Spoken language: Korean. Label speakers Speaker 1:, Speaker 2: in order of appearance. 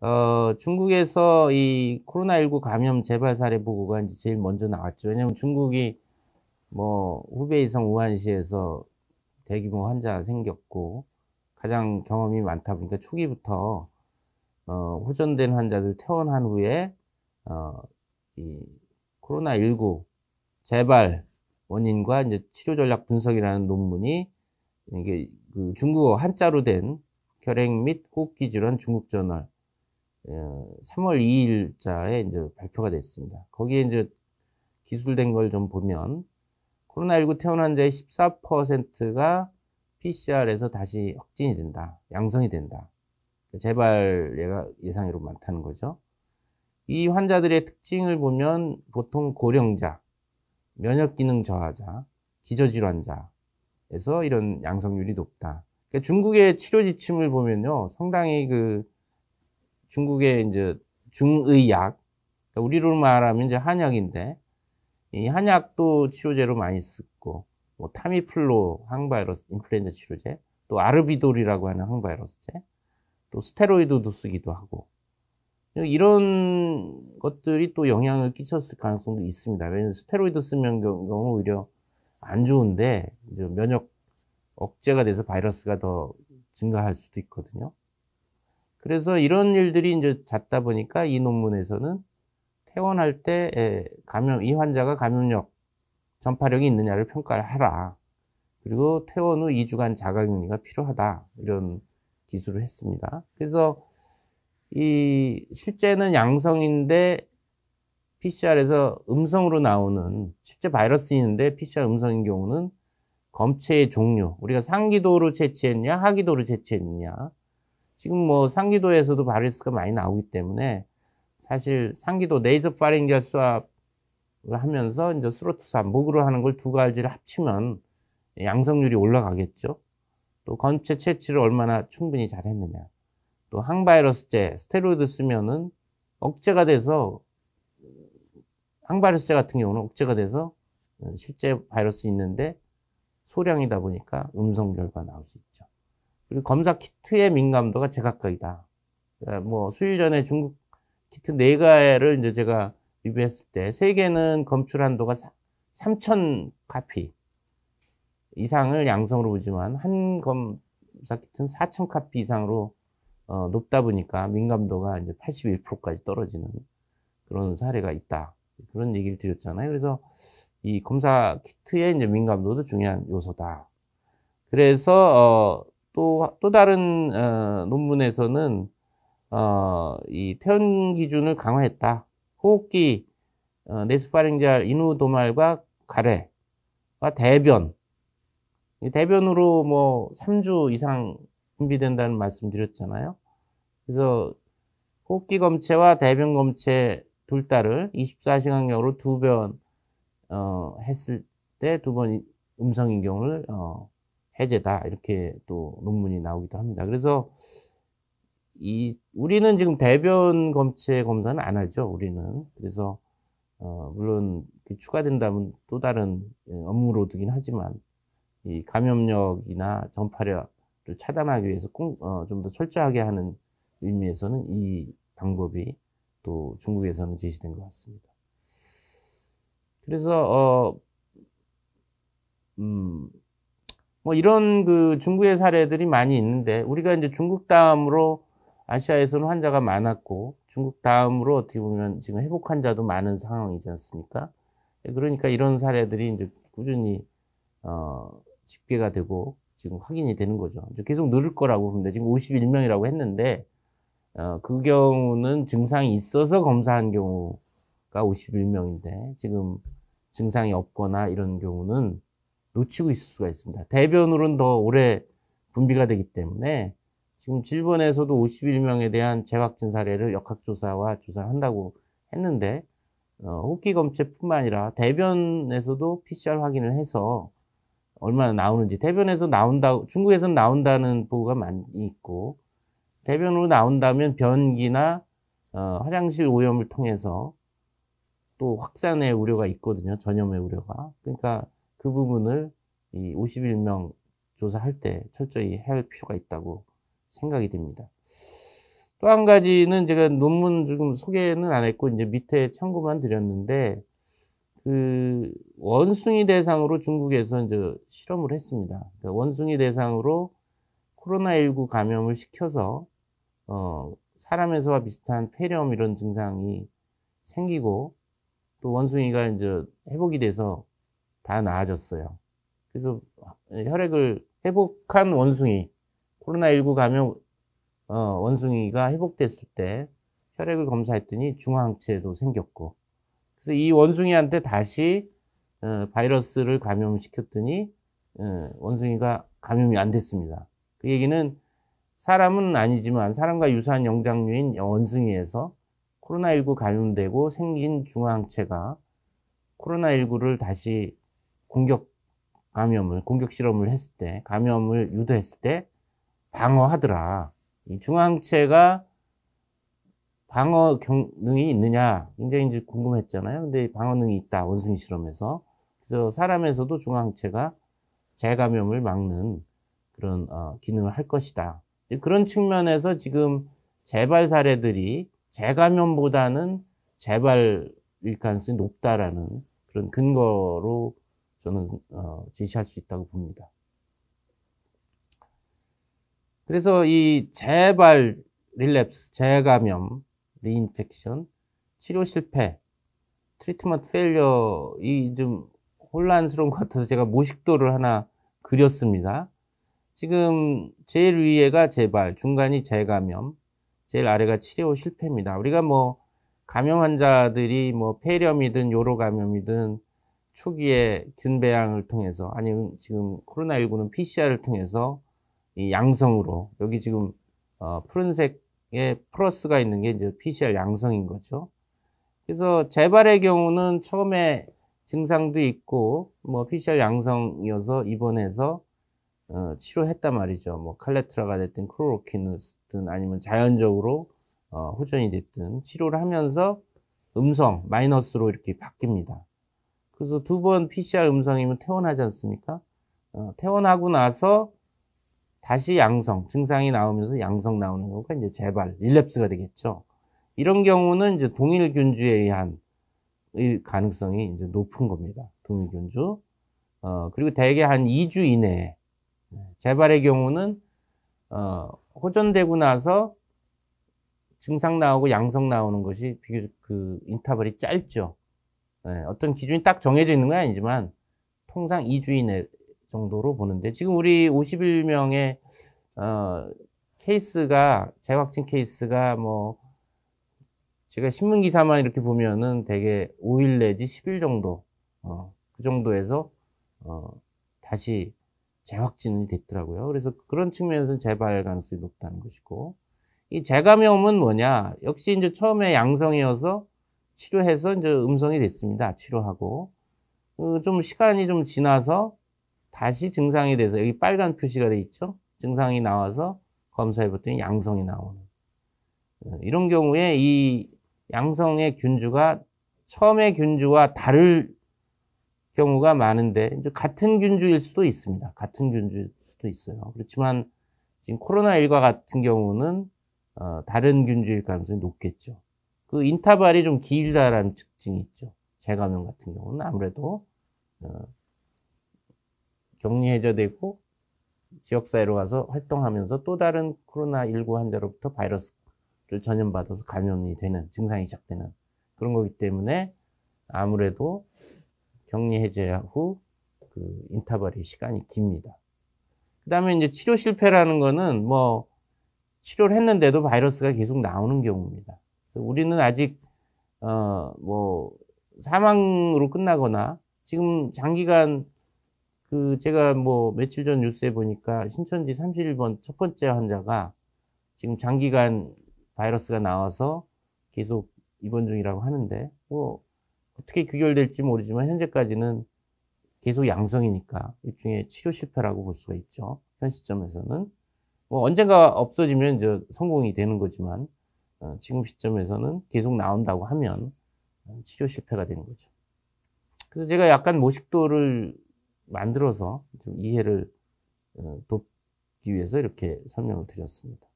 Speaker 1: 어, 중국에서 이 코로나19 감염 재발 사례 보고가 이제 제일 먼저 나왔죠. 왜냐면 중국이 뭐 후베이성 우한시에서 대규모 환자 생겼고 가장 경험이 많다 보니까 초기부터 어, 호전된 환자들 퇴원한 후에 어, 이 코로나19 재발 원인과 이제 치료 전략 분석이라는 논문이 이게 그 중국어 한자로 된 결핵 및 호흡기 질환 중국 저널 3월 예, 2일자에 이제 발표가 됐습니다. 거기에 이제 기술된 걸 좀 보면 코로나19 퇴원 환자의 14%가 PCR에서 다시 확진이 된다. 양성이 된다. 그러니까 재발 얘가 예상외로 많다는 거죠. 이 환자들의 특징을 보면 보통 고령자, 면역 기능 저하자, 기저질환자에서 이런 양성률이 높다. 그러니까 중국의 치료 지침을 보면요. 상당히 그 중국의 이제 중의약, 그러니까 우리로 말하면 이제 한약인데, 이 한약도 치료제로 많이 쓰고, 뭐 타미플로 항바이러스, 인플루엔자 치료제, 또 아르비돌이라고 하는 항바이러스제, 또 스테로이드도 쓰기도 하고, 이런 것들이 또 영향을 끼쳤을 가능성도 있습니다. 왜냐면 스테로이드 쓰면 경우 오히려 안 좋은데, 이제 면역 억제가 돼서 바이러스가 더 증가할 수도 있거든요. 그래서 이런 일들이 이제 잦다 보니까 이 논문에서는 퇴원할 때 예, 감염 이 환자가 감염력 전파력이 있느냐를 평가를 하라. 그리고 퇴원 후 2주간 자가격리가 필요하다. 이런 기술을 했습니다. 그래서 이 실제는 양성인데 PCR에서 음성으로 나오는 실제 바이러스 있는데 PCR 음성인 경우는 검체의 종류 우리가 상기도로 채취했냐 하기도로 채취했냐 지금 뭐 상기도에서도 바이러스가 많이 나오기 때문에 사실 상기도 네이저 파링겔 수압을 하면서 이제 스로트 수압 목으로 하는 걸 두 가지를 합치면 양성률이 올라가겠죠. 또 건체 채취를 얼마나 충분히 잘 했느냐. 또 항바이러스제 스테로이드 쓰면은 억제가 돼서 항바이러스제 같은 경우는 억제가 돼서 실제 바이러스 있는데 소량이다 보니까 음성 결과 나올 수 있죠. 그리고 검사 키트의 민감도가 제각각이다. 그러니까 뭐 수일 전에 중국 키트 4가를 이제 제가 리뷰했을 때 3개는 검출 한도가 3,000 카피 이상을 양성으로 보지만 한 검사 키트는 4,000 카피 이상으로 어, 높다 보니까 민감도가 이제 81%까지 떨어지는 그런 사례가 있다. 그런 얘기를 드렸잖아요. 그래서 이 검사 키트의 이제 민감도도 중요한 요소다. 그래서 어, 또, 또 다른, 어, 논문에서는, 어, 이 퇴원 기준을 강화했다. 호흡기, 어, 네스파링잘 인후도말과 가래와 대변. 이 대변으로 뭐 3주 이상 준비된다는 말씀 드렸잖아요. 그래서 호흡기 검체와 대변 검체 둘 다를 24시간경으로 어, 두 번, 어, 했을 때 두 번 음성인 경우를, 어, 해제다 이렇게 또 논문이 나오기도 합니다. 그래서 이 우리는 지금 대변 검체 검사는 안 하죠. 우리는 그래서 어, 물론 추가된다면 또 다른 예, 업무로드긴 하지만 이 감염력이나 전파력을 차단하기 위해서 어, 좀더 철저하게 하는 의미에서는 이 방법이 또 중국에서는 제시된 것 같습니다. 그래서 어, 음. 뭐 이런 그 중국의 사례들이 많이 있는데 우리가 이제 중국 다음으로 아시아에서는 환자가 많았고 중국 다음으로 어떻게 보면 지금 회복 환자도 많은 상황이지 않습니까? 예, 그러니까 이런 사례들이 이제 꾸준히 어, 집계가 되고 지금 확인이 되는 거죠. 계속 늘을 거라고 보는데 지금 51명이라고 했는데 어, 그 경우는 증상이 있어서 검사한 경우가 51명인데 지금 증상이 없거나 이런 경우는 놓치고 있을 수가 있습니다. 대변으로는 더 오래 분비가 되기 때문에 지금 질본에서도 51명에 대한 재확진 사례를 역학조사와 조사한다고 했는데 어, 호흡기 검체뿐만 아니라 대변에서도 PCR 확인을 해서 얼마나 나오는지 대변에서 나온다 중국에서 나온다는 보고가 많이 있고 대변으로 나온다면 변기나 어, 화장실 오염을 통해서 또 확산의 우려가 있거든요 전염의 우려가 그러니까 그 부분을 이 51명 조사할 때 철저히 해야 할 필요가 있다고 생각이 됩니다. 또 한 가지는 제가 논문 지금 소개는 안 했고 이제 밑에 참고만 드렸는데 그 원숭이 대상으로 중국에서 이제 실험을 했습니다. 그러니까 원숭이 대상으로 코로나19 감염을 시켜서 어 사람에서와 비슷한 폐렴 이런 증상이 생기고 또 원숭이가 이제 회복이 돼서 다 나아졌어요. 그래서 혈액을 회복한 원숭이, 코로나19 감염 어, 원숭이가 회복됐을 때 혈액을 검사했더니 중화항체도 생겼고 그래서 이 원숭이한테 다시 어, 바이러스를 감염시켰더니 어, 원숭이가 감염이 안 됐습니다. 그 얘기는 사람은 아니지만 사람과 유사한 영장류인 원숭이에서 코로나19 감염되고 생긴 중화항체가 코로나19를 다시 공격 감염을, 공격 실험을 했을 때, 감염을 유도했을 때 방어하더라. 이 중앙체가 방어 경능이 있느냐 굉장히 이제 궁금했잖아요. 근데 방어능이 있다 원숭이 실험에서 그래서 사람에서도 중앙체가 재감염을 막는 그런 어, 기능을 할 것이다. 그런 측면에서 지금 재발 사례들이 재감염보다는 재발일 가능성이 높다라는 그런 근거로 저는 어, 제시할 수 있다고 봅니다. 그래서 이 재발 릴랩스, 재감염, 리인펙션, 치료 실패, 트리트먼트 페일리이좀 혼란스러운 것 같아서 제가 모식도를 하나 그렸습니다. 지금 제일 위에가 재발, 중간이 재감염, 제일 아래가 치료 실패입니다. 우리가 뭐 감염 환자들이 뭐 폐렴이든 요로 감염이든 초기에 균배양을 통해서 아니면 지금 코로나19는 PCR을 통해서 이 양성으로 여기 지금 어, 푸른색에 플러스가 있는 게 이제 PCR 양성인 거죠. 그래서 재발의 경우는 처음에 증상도 있고 뭐 PCR 양성이어서 입원해서 어, 치료했단 말이죠. 뭐 칼레트라가 됐든 크로로키누스든 아니면 자연적으로 어, 호전이 됐든 치료를 하면서 음성 마이너스로 이렇게 바뀝니다. 그래서 두 번 PCR 음성이면 퇴원하지 않습니까? 어, 퇴원하고 나서 다시 양성, 증상이 나오면서 양성 나오는 거가 이제 재발, 릴랩스가 되겠죠. 이런 경우는 이제 동일 균주에 의한 가능성이 이제 높은 겁니다. 동일 균주. 어, 그리고 대개 한 2주 이내에 네, 재발의 경우는 어, 호전되고 나서 증상 나오고 양성 나오는 것이 비교적 그 인터벌이 짧죠. 네, 어떤 기준이 딱 정해져 있는 건 아니지만 통상 2주이내 정도로 보는데 지금 우리 51명의 어, 케이스가 재확진 케이스가 뭐 제가 신문 기사만 이렇게 보면은 대개 5일 내지 10일 정도 어, 그 정도에서 어, 다시 재확진이 됐더라고요. 그래서 그런 측면에서는 재발 가능성이 높다는 것이고 이 재감염은 뭐냐 역시 이제 처음에 양성이어서 치료해서 이제 음성이 됐습니다. 치료하고. 어, 좀 시간이 좀 지나서 다시 증상이 돼서 여기 빨간 표시가 돼 있죠. 증상이 나와서 검사해 봤더니 양성이 나오는. 어, 이런 경우에 이 양성의 균주가 처음의 균주와 다를 경우가 많은데 같은 균주일 수도 있습니다. 같은 균주일 수도 있어요. 그렇지만 지금 코로나1 9 같은 경우는 어, 다른 균주일 가능성이 높겠죠. 그인터발이좀 길다라는 특징이 있죠. 재가면 같은 경우는 아무래도 어, 격리 해제되고 지역사회로 가서 활동하면서 또 다른 코로나19 환자로부터 바이러스를 전염받아서 감염이 되는 증상이 시작되는 그런 거기 때문에 아무래도 격리 해제 후그 인터벌의 시간이 깁니다. 그 다음에 이제 치료 실패라는 거는 뭐 치료를 했는데도 바이러스가 계속 나오는 경우입니다. 우리는 아직 어 뭐 사망으로 끝나거나 지금 장기간 그 제가 뭐 며칠 전 뉴스에 보니까 신천지 31번 첫 번째 환자가 지금 장기간 바이러스가 나와서 계속 입원 중이라고 하는데 뭐 어떻게 귀결될지 모르지만 현재까지는 계속 양성이니까 일종의 치료 실패라고 볼 수가 있죠. 현 시점에서는 뭐 언젠가 없어지면 이제 성공이 되는 거지만 어, 지금 시점에서는 계속 나온다고 하면 어, 치료 실패가 되는 거죠. 그래서 제가 약간 모식도를 만들어서 좀 이해를 어, 돕기 위해서 이렇게 설명을 드렸습니다.